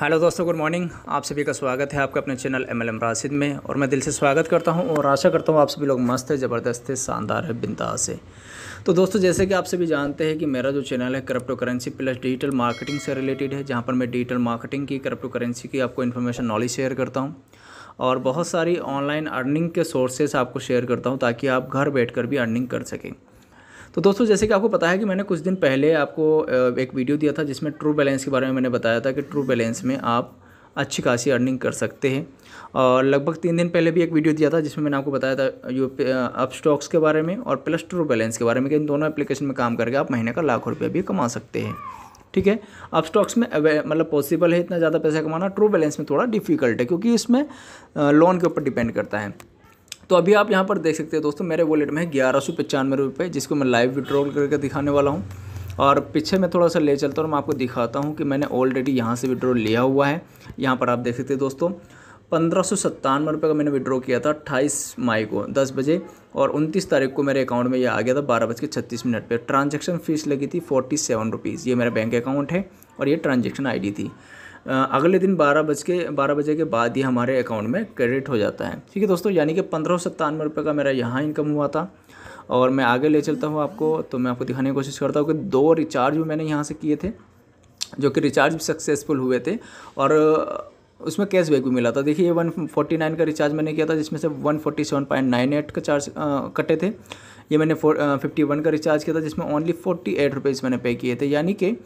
hello दोस्तों good morning आप सभी का स्वागत है आपका अपने channel M L M Rashid में और मैं दिल से स्वागत करता हूं और आशा करता हूं आप सभी लोग मस्त है ज़बरदस्त है शानदार है बिंदास है तो दोस्तों जैसे कि आप सभी जानते हैं कि मेरा जो चैनल है crypto currency plus digital marketing से रिलेटेड है जहाँ पर मैं डिजिटल मार्केटिंग की क्रिप्टो करेंसी की आपको इन्फॉर्मेशन नॉलेज शेयर करता हूँ और बहुत सारी ऑनलाइन अर्निंग के सोर्सेस आपको शेयर करता हूँ ताकि आप घर बैठ कर भी अर्निंग कर सकें तो दोस्तों जैसे कि आपको पता है कि मैंने कुछ दिन पहले आपको एक वीडियो दिया था जिसमें ट्रू बैलेंस के बारे में मैंने बताया था कि ट्रू बैलेंस में आप अच्छी खासी अर्निंग कर सकते हैं और लगभग तीन दिन पहले भी एक वीडियो दिया था जिसमें मैंने आपको बताया था यू अप स्टॉक्स के बारे में और प्लस ट्रू बैलेंस के बारे में कि इन दोनों एप्लीकेशन में काम करके आप महीने का लाखों रुपये भी कमा सकते हैं ठीक है अब स्टॉक्स में मतलब पॉसिबल है इतना ज़्यादा पैसा कमाना ट्रू बैलेंस में थोड़ा डिफिकल्ट है क्योंकि इसमें लोन के ऊपर डिपेंड करता है तो अभी आप यहाँ पर देख सकते हैं दोस्तों मेरे वॉलेट में है ग्यारह सौ पचानवे रुपये जिसको मैं लाइव विड्रॉल करके दिखाने वाला हूँ और पीछे मैं थोड़ा सा ले चलता हूँ मैं आपको दिखाता हूँ कि मैंने ऑलरेडी यहाँ से विड्रॉ लिया हुआ है यहाँ पर आप देख सकते हैं दोस्तों पंद्रह सौ सत्तानवे रुपये का मैंने विड्रॉ किया था अट्ठाईस मई को दस बजे और उनतीस तारीख को मेरे अकाउंट में ये आ गया था बारह बज के छत्तीस मिनट पर ट्रांजेक्शन फ़ीस लगी थी फोर्टी सेवन रुपीज़ ये मेरा बैंक अकाउंट है और ये ट्रांजेक्शन डी थी अगले दिन बारह बज के बारह बजे के बाद ही हमारे अकाउंट में क्रेडिट हो जाता है ठीक है दोस्तों यानी कि पंद्रह सत्तानवे रुपये का मेरा यहाँ इनकम हुआ था और मैं आगे ले चलता हूँ आपको तो मैं आपको दिखाने की कोशिश करता हूँ कि दो रिचार्ज भी मैंने यहाँ से किए थे जो कि रिचार्ज भी सक्सेसफुल हुए थे और उसमें कैशबैक भी मिला था देखिए ये वन फोर्टी नाइन का रिचार्ज मैंने किया था जिसमें से one forty seven point nine eight का चार्ज कटे थे ये मैंने फो फिफ्टी वन का रिचार्ज किया था जिसमें ओनली फोर्टी एट रुपीज़ मैंने पे किए थे यानी कि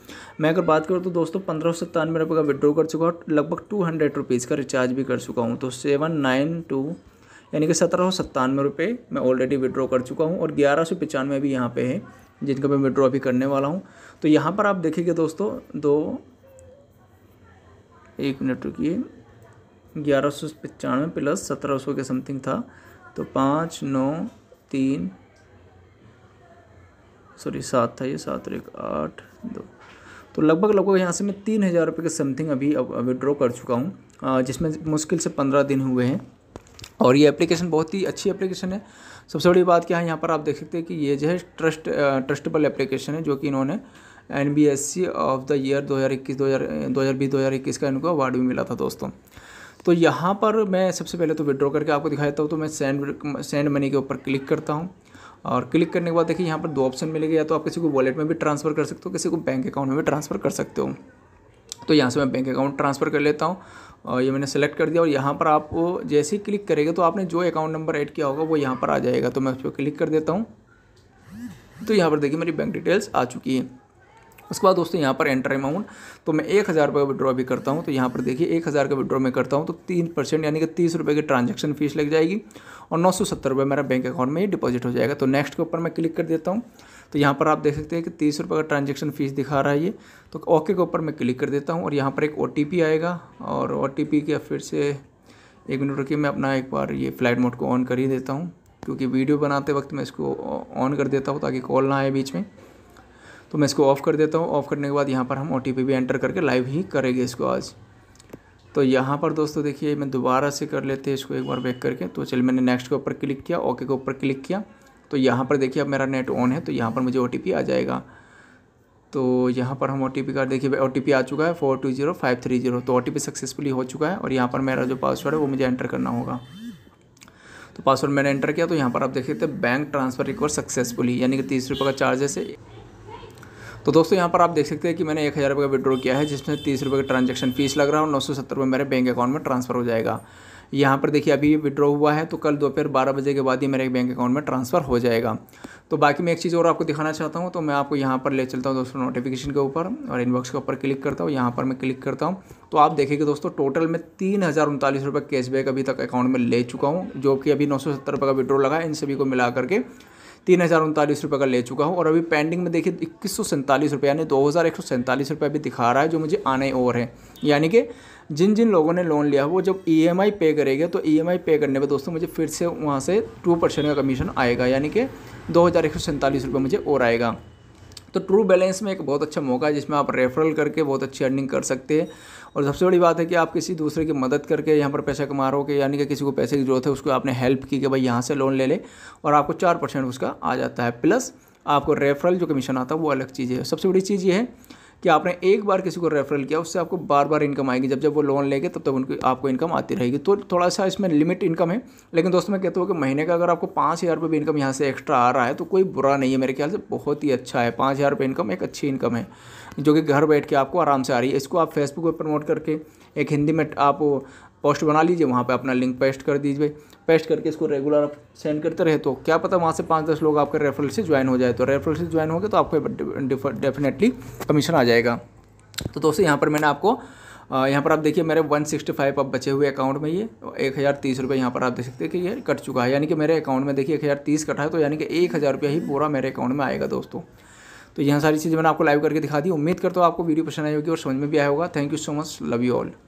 मैं अगर बात करूँ तो दोस्तों पंद्रह सौ सत्तानवे रुपये का विड्रॉ कर चुका हूँ लगभग टू हंड्रेड रुपीज़ का रिचार्ज भी कर चुका हूँ तो सेवन नाइन टू यानी कि सत्रह सौ सत्तानवे रुपये मैं ऑलरेडी विड्रॉ कर चुका हूँ और ग्यारह सौ पचानवे भी यहाँ पे है जिनका मैं विड्रॉ भी करने वाला हूँ तो यहाँ पर आप देखेंगे दोस्तों दो एक मिनट रुकिए ग्यारह सौ पचानवे प्लस सत्रह सौ के समथिंग था तो पाँच नौ तीन सॉरी सात था ये सात और एक आठ दो तो लगभग लगभग यहाँ से मैं तीन हज़ार रुपये के समथिंग अभी विड्रॉ कर चुका हूँ जिसमें मुश्किल से पंद्रह दिन हुए हैं और ये एप्लीकेशन बहुत ही अच्छी एप्लीकेशन है सबसे बड़ी बात क्या है यहाँ पर आप देख सकते हैं कि ये जो है ट्रस्ट ट्रस्टेबल एप्लीकेशन है जो कि इन्होंने N B S C of the year 2021 हज़ार 2021 दो हज़ार 20, का इनको अवार्ड भी मिला था दोस्तों तो यहाँ पर मैं सबसे पहले तो विड्रॉ करके आपको दिखा देता हूँ तो मैं सेंड सेंड मनी के ऊपर क्लिक करता हूँ और क्लिक करने के बाद देखिए यहाँ पर दो ऑप्शन मिलेंगे या तो आप किसी को वॉलेट में भी ट्रांसफ़र कर सकते हो किसी को बैंक अकाउंट में भी ट्रांसफ़र कर सकते हो तो यहाँ से मैं बैंक अकाउंट ट्रांसफ़र कर लेता हूँ और ये मैंने सेलेक्ट कर दिया और यहाँ पर आप जैसे ही क्लिक करेंगे तो आपने जो अकाउंट नंबर ऐड किया होगा वो यहाँ पर आ जाएगा तो मैं उस पर क्लिक कर देता हूँ तो यहाँ पर देखिए मेरी बैंक डिटेल्स आ चुकी है उसके बाद दोस्तों यहाँ पर एंटर अमाउंट तो मैं एक हज़ार रुपये का विड्रॉ भी करता हूँ तो यहाँ पर देखिए एक हज़ार का विड्रॉ मैं करता हूँ तो तीन परसेंट यानी कि तीस रुपये की ट्रांजैक्शन फीस लग जाएगी और नौ सौ सत्तर रुपये मेरा बैंक अकाउंट में ही डिपॉजिट हो जाएगा तो नेक्स्ट के ऊपर मैं क्लिक कर देता हूँ तो यहाँ पर आप देख सकते हैं कि तीस रुपये का ट्रांजेक्शन फ़ीस दिखा रहा है ये तो ओके के ऊपर मैं क्लिक कर देता हूँ और यहाँ पर एक ओ आएगा और ओ के फिर से एक मिनट रुकी मैं अपना एक बार ये फ्लाइट मोड को ऑन कर ही देता हूँ क्योंकि वीडियो बनाते वक्त मैं इसको ऑन कर देता हूँ ताकि कॉल ना आए बीच में तो मैं इसको ऑफ़ कर देता हूँ ऑफ़ करने के बाद यहाँ पर हम ओ भी एंटर करके लाइव ही करेंगे इसको आज तो यहाँ पर दोस्तों देखिए मैं दोबारा से कर लेते हैं इसको एक बार बैक करके तो चलिए मैंने नेक्स्ट के ऊपर क्लिक किया ओके के ऊपर क्लिक किया तो यहाँ पर देखिए अब मेरा नेट ऑन है तो यहाँ पर मुझे ओ आ जाएगा तो यहाँ पर हम ओ का देखिए ओ आ चुका है four two zero five three zero तो ओ सक्सेसफुली हो चुका है और यहाँ पर मेरा जो पासवर्ड है वो मुझे एंटर करना होगा तो पासवर्ड मैंने एंटर किया तो यहाँ पर आप देख सकते हैं बैंक ट्रांसफ़र रिक्वेस्ट सक्सेसफुली यानी कि तीस रुपये का चार्जेस है तो दोस्तों यहाँ पर आप देख सकते हैं कि मैंने एक हज़ार रुपये का विड्रॉ किया है जिसमें तीस रुपये का ट्रांजेक्शन फीस लग रहा है और नौ सौ सत्तर रुपये मेरे बैंक अकाउंट में ट्रांसफ़र हो जाएगा यहाँ पर देखिए अभी विड्रॉ हुआ है तो कल दोपहर बारह बजे के बाद ही मेरे बैंक अकाउंट में ट्रांसफ़र हो जाएगा तो बाकी मैं एक चीज़ और आपको दिखाना चाहता हूँ तो मैं आपको यहाँ पर ले चलता हूँ दोस्तों नोटिफिकेशन के ऊपर और इनबॉक्स के ऊपर क्लिक करता हूँ यहाँ पर मैं क्लिक करता हूँ तो आप देखेंगे दोस्तों टोटल मैं तीन हज़ार उनतालीस रुपये कैशबैक अभी तक अकाउंट में ले चुका हूँ जो कि अभी नौ सौ सत्तर रुपये का विड्रॉ लगा है इन सभी को मिला करके तीन हज़ार उनतालीस रुपये का ले चुका हूँ और अभी पेंडिंग में देखिए इक्कीस सौ सैंतालीस रुपये यानी दो हज़ार एक सौ सैंतालीस रुपये अभी दिखा रहा है जो मुझे आने और है यानी कि जिन जिन लोगों ने लोन लिया वो जब ई एम आई पे करेगा तो ई एम आई पे करने पर दोस्तों मुझे फिर से वहाँ से टू परसेंट का कमीशन आएगा यानी कि दो हज़ार एक सौ सैंतालीस रुपये मुझे और आएगा तो ट्रू बैलेंस में एक बहुत अच्छा मौका है जिसमें आप रेफरल करके बहुत अच्छी अर्निंग कर सकते हैं और सबसे बड़ी बात है कि आप किसी दूसरे की मदद करके यहाँ पर पैसा कमा रहे हो कि यानी कि किसी को पैसे की जरूरत है उसको आपने हेल्प की कि भाई यहाँ से लोन ले ले और आपको चार परसेंट उसका आ जाता है प्लस आपको रेफरल जो कमीशन आता है वो अलग चीज़ है सबसे बड़ी चीज़ ये है कि आपने एक बार किसी को रेफरल किया उससे आपको बार बार इनकम आएगी जब जब वो लोन लेंगे तब तक उनकी आपको इनकम आती रहेगी तो थोड़ा सा इसमें लिमिट इनकम है लेकिन दोस्तों मैं कहता हूँ कि महीने का अगर आपको पाँच हज़ार रुपये भी इनकम यहाँ से एक्स्ट्रा आ रहा है तो कोई बुरा नहीं है मेरे ख्याल से बहुत ही अच्छा है पाँच हज़ार रुपये इनकम एक अच्छी इनकम है जो कि घर बैठ के आपको आराम से आ रही है इसको आप फेसबुक पर प्रमोट करके एक हिंदी में आप पोस्ट बना लीजिए वहाँ पे अपना लिंक पेस्ट कर दीजिए पेस्ट करके इसको रेगुलर आप सेंड करते रहे तो क्या पता वहाँ से पाँच दस लोग आपके रेफरल से ज्वाइन हो जाए तो रेफरल से ज्वाइन हो गए तो आपको डेफिनेटली कमीशन आ जाएगा तो दोस्तों यहाँ पर मैंने आपको यहाँ पर आप देखिए मेरे 165 अब बचे हुए अकाउंट में ये एक हज़ार तीस रुपये यहाँ पर आप देख सकते हैं कि ये कट चुका है यानी कि मेरे अकाउंट में देखिए एक हज़ार तीस कटा है तो यानी कि एक हज़ार रुपया ही पूरा मेरे अकाउंट में आएगा दोस्तों तो यहाँ सारी चीज़ें मैंने आपको लाइव करके दिखा दी उम्मीद करता हूँ आपको वीडियो पसंद आई होगी और समझ में भी आया होगा thank you so much love you all